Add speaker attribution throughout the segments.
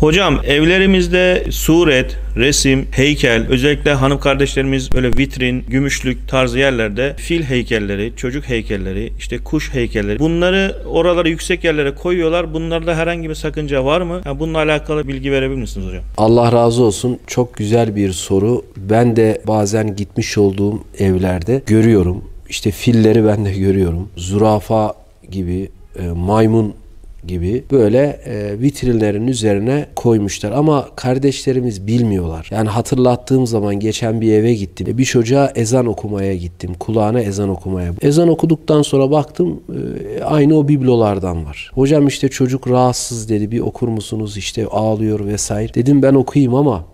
Speaker 1: Hocam evlerimizde suret, resim, heykel, özellikle hanım kardeşlerimiz böyle vitrin, gümüşlük tarzı yerlerde fil heykelleri, çocuk heykelleri, işte kuş heykelleri bunları oralara yüksek yerlere koyuyorlar. Bunlarda herhangi bir sakınca var mı? Yani bununla alakalı bilgi verebilir misiniz hocam? Allah razı olsun. Çok güzel bir soru. Ben de bazen gitmiş olduğum evlerde görüyorum. İşte filleri ben de görüyorum. Zürafa gibi, e, maymun gibi böyle e, vitrinlerin üzerine koymuşlar. Ama kardeşlerimiz bilmiyorlar. Yani hatırlattığım zaman geçen bir eve gittim. Bir çocuğa ezan okumaya gittim. Kulağına ezan okumaya. Ezan okuduktan sonra baktım e, aynı o biblolardan var. Hocam işte çocuk rahatsız dedi. Bir okur musunuz? işte ağlıyor vesaire. Dedim ben okuyayım ama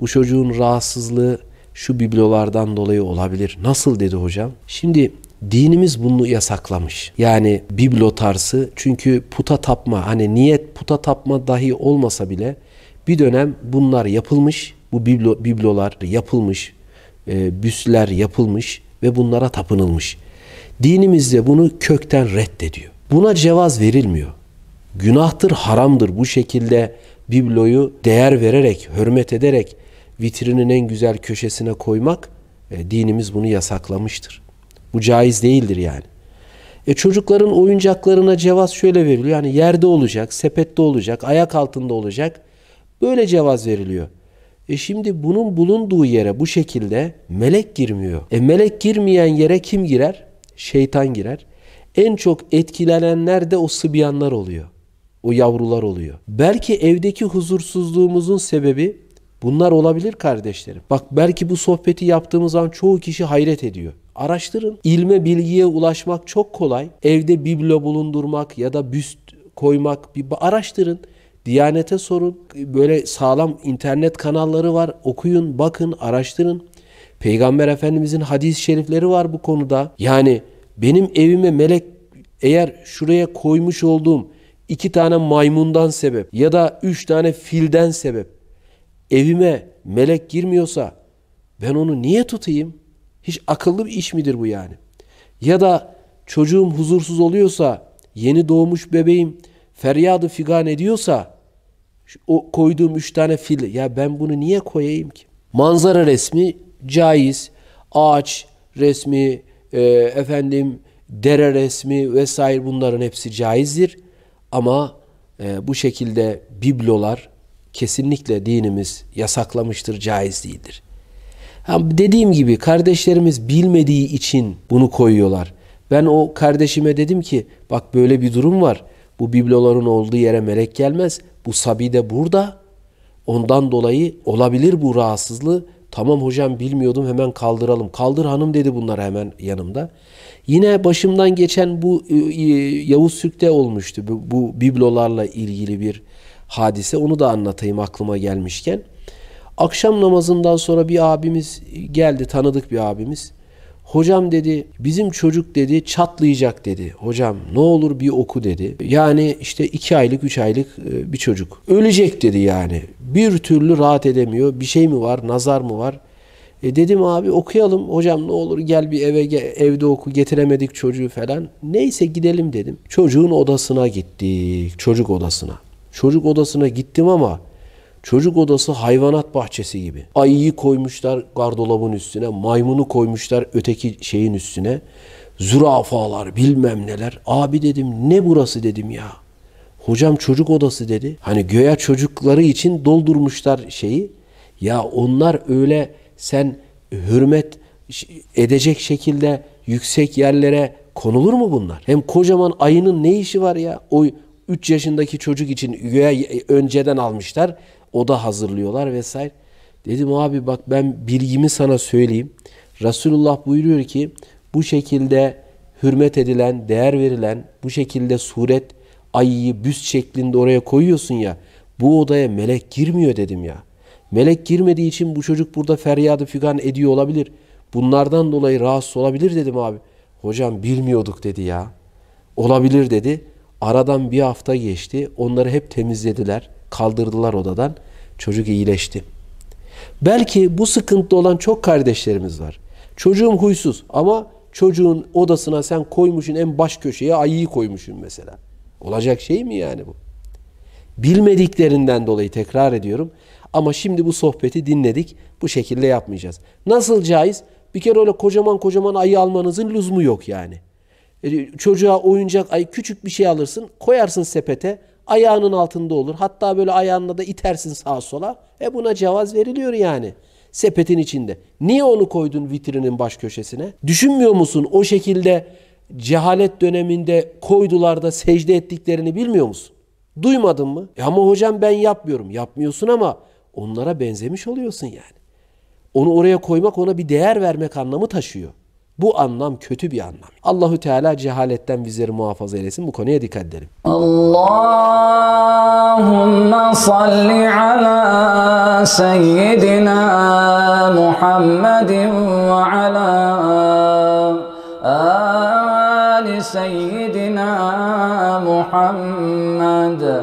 Speaker 1: bu çocuğun rahatsızlığı şu biblolardan dolayı olabilir. Nasıl dedi hocam? Şimdi Dinimiz bunu yasaklamış. Yani biblo tarzı çünkü puta tapma hani niyet puta tapma dahi olmasa bile bir dönem bunlar yapılmış. Bu biblo, biblolar yapılmış, e, büsler yapılmış ve bunlara tapınılmış. Dinimiz de bunu kökten reddediyor. Buna cevaz verilmiyor. Günahtır, haramdır bu şekilde bibloyu değer vererek, hürmet ederek vitrinin en güzel köşesine koymak e, dinimiz bunu yasaklamıştır. Bu caiz değildir yani. E çocukların oyuncaklarına cevaz şöyle veriliyor. Yani yerde olacak, sepette olacak, ayak altında olacak. Böyle cevaz veriliyor. E şimdi bunun bulunduğu yere bu şekilde melek girmiyor. E melek girmeyen yere kim girer? Şeytan girer. En çok etkilenenler de o sıbyanlar oluyor. O yavrular oluyor. Belki evdeki huzursuzluğumuzun sebebi bunlar olabilir kardeşlerim. Bak belki bu sohbeti yaptığımız an çoğu kişi hayret ediyor. Araştırın. İlme, bilgiye ulaşmak çok kolay. Evde biblo bulundurmak ya da büst koymak bir araştırın. Diyanete sorun. Böyle sağlam internet kanalları var. Okuyun, bakın, araştırın. Peygamber Efendimizin hadis-i şerifleri var bu konuda. Yani benim evime melek eğer şuraya koymuş olduğum iki tane maymundan sebep ya da üç tane filden sebep evime melek girmiyorsa ben onu niye tutayım? Hiç akıllı bir iş midir bu yani? Ya da çocuğum huzursuz oluyorsa, yeni doğmuş bebeğim feryadı figan ediyorsa o koyduğum üç tane fil ya ben bunu niye koyayım ki? Manzara resmi caiz, ağaç resmi, e, efendim dere resmi vesaire bunların hepsi caizdir. Ama e, bu şekilde biblolar kesinlikle dinimiz yasaklamıştır, caiz değildir. Yani dediğim gibi kardeşlerimiz bilmediği için bunu koyuyorlar. Ben o kardeşime dedim ki bak böyle bir durum var. Bu bibloların olduğu yere melek gelmez. Bu sabi de burada. Ondan dolayı olabilir bu rahatsızlığı. Tamam hocam bilmiyordum hemen kaldıralım. Kaldır hanım dedi bunlar hemen yanımda. Yine başımdan geçen bu e, e, Yavuz Sük'te olmuştu. Bu, bu biblolarla ilgili bir hadise. Onu da anlatayım aklıma gelmişken. Akşam namazından sonra bir abimiz geldi, tanıdık bir abimiz. Hocam dedi bizim çocuk dedi çatlayacak dedi. Hocam ne olur bir oku dedi. Yani işte iki aylık üç aylık e, bir çocuk. Ölecek dedi yani. Bir türlü rahat edemiyor. Bir şey mi var nazar mı var? E dedim abi okuyalım hocam ne olur gel bir eve evde oku getiremedik çocuğu falan. Neyse gidelim dedim. Çocuğun odasına gittik çocuk odasına. Çocuk odasına gittim ama Çocuk odası hayvanat bahçesi gibi. Ayıyı koymuşlar gardolabın üstüne, maymunu koymuşlar öteki şeyin üstüne. Zürafalar bilmem neler. Abi dedim ne burası dedim ya. Hocam çocuk odası dedi. Hani göya çocukları için doldurmuşlar şeyi. Ya onlar öyle sen hürmet edecek şekilde yüksek yerlere konulur mu bunlar? Hem kocaman ayının ne işi var ya? O 3 yaşındaki çocuk için önceden almışlar oda hazırlıyorlar vesaire. Dedim abi bak ben bilgimi sana söyleyeyim. Resulullah buyuruyor ki bu şekilde hürmet edilen, değer verilen, bu şekilde suret ayıyı büst şeklinde oraya koyuyorsun ya. Bu odaya melek girmiyor dedim ya. Melek girmediği için bu çocuk burada feryadı figan ediyor olabilir. Bunlardan dolayı rahatsız olabilir dedim abi. Hocam bilmiyorduk dedi ya. Olabilir dedi. Aradan bir hafta geçti. Onları hep temizlediler. Kaldırdılar odadan. Çocuk iyileşti. Belki bu sıkıntıda olan çok kardeşlerimiz var. Çocuğum huysuz ama çocuğun odasına sen koymuşsun en baş köşeye ayıyı koymuşsun mesela. Olacak şey mi yani bu? Bilmediklerinden dolayı tekrar ediyorum. Ama şimdi bu sohbeti dinledik. Bu şekilde yapmayacağız. Nasıl caiz? Bir kere öyle kocaman kocaman ayı almanızın lüzumu yok yani. E, çocuğa oyuncak ayı küçük bir şey alırsın, koyarsın sepete ayağının altında olur. Hatta böyle ayağınla da itersin sağa sola. E buna cevaz veriliyor yani. Sepetin içinde. Niye onu koydun vitrinin baş köşesine? Düşünmüyor musun o şekilde cehalet döneminde koydular da secde ettiklerini bilmiyor musun? Duymadın mı? E ama hocam ben yapmıyorum. Yapmıyorsun ama onlara benzemiş oluyorsun yani. Onu oraya koymak ona bir değer vermek anlamı taşıyor. Bu anlam kötü bir anlam. Allahu Teala cehaletten bizleri muhafaza eylesin. Bu konuya dikkat edelim. Allahumma salli ala seyyidina Muhammedin ve ala ali seyyidina Muhammed.